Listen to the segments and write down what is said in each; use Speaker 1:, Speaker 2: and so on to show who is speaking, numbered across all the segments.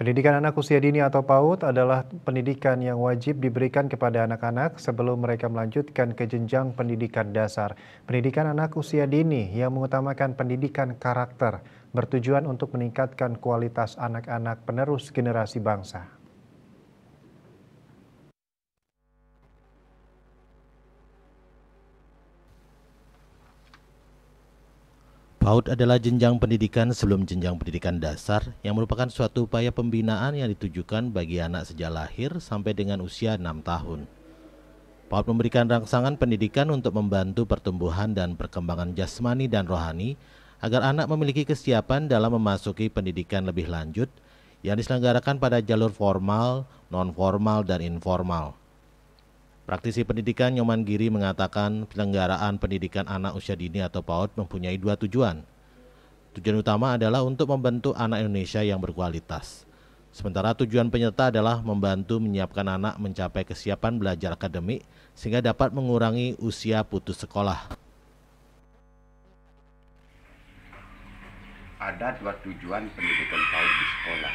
Speaker 1: Pendidikan anak usia dini atau PAUD adalah pendidikan yang wajib diberikan kepada anak-anak sebelum mereka melanjutkan ke jenjang pendidikan dasar. Pendidikan anak usia dini yang mengutamakan pendidikan karakter bertujuan untuk meningkatkan kualitas anak-anak penerus generasi bangsa.
Speaker 2: PAUD adalah jenjang pendidikan sebelum jenjang pendidikan dasar yang merupakan suatu upaya pembinaan yang ditujukan bagi anak sejak lahir sampai dengan usia 6 tahun. PAUD memberikan rangsangan pendidikan untuk membantu pertumbuhan dan perkembangan jasmani dan rohani agar anak memiliki kesiapan dalam memasuki pendidikan lebih lanjut yang diselenggarakan pada jalur formal, non-formal, dan informal. Praktisi pendidikan Nyoman Giri mengatakan penyelenggaraan pendidikan anak usia dini atau PAUD mempunyai dua tujuan. Tujuan utama adalah untuk membentuk anak Indonesia yang berkualitas. Sementara tujuan penyerta adalah membantu menyiapkan anak mencapai kesiapan belajar akademik sehingga dapat mengurangi usia putus sekolah.
Speaker 3: Ada dua tujuan pendidikan PAUD di sekolah.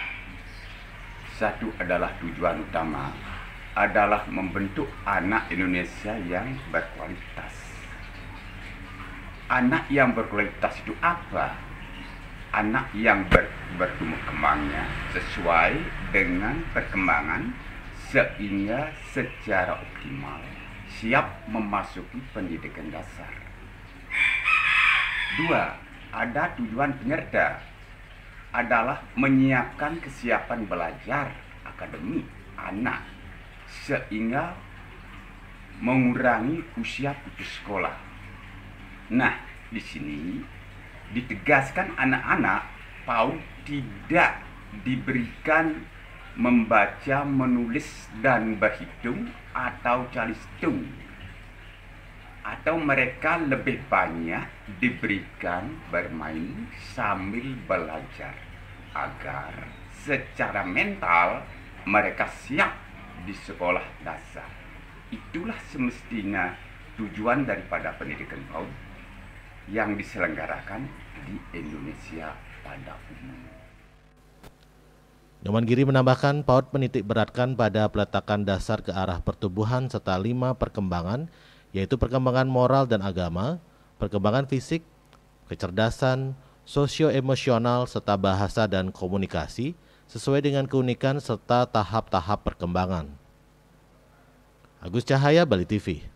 Speaker 3: Satu adalah tujuan utama adalah membentuk anak Indonesia yang berkualitas. Anak yang berkualitas itu apa? Anak yang ber, bertumbuh kembangnya sesuai dengan perkembangan sehingga secara optimal siap memasuki pendidikan dasar. Dua, ada tujuan penyerta adalah menyiapkan kesiapan belajar akademik anak sehingga mengurangi usia putus sekolah. Nah, di sini ditegaskan anak-anak PAUD tidak diberikan membaca, menulis, dan berhitung atau calistung atau mereka lebih banyak diberikan bermain sambil belajar agar secara mental mereka siap di sekolah dasar. Itulah semestinya tujuan daripada pendidikan PAUD yang diselenggarakan di Indonesia pada umumnya.
Speaker 2: Nyoman Giri menambahkan PAUD menitik beratkan pada peletakan dasar ke arah pertumbuhan serta lima perkembangan, yaitu perkembangan moral dan agama, perkembangan fisik, kecerdasan, sosio-emosional, serta bahasa dan komunikasi, sesuai dengan keunikan serta tahap-tahap perkembangan. Agus Cahaya, Bali TV.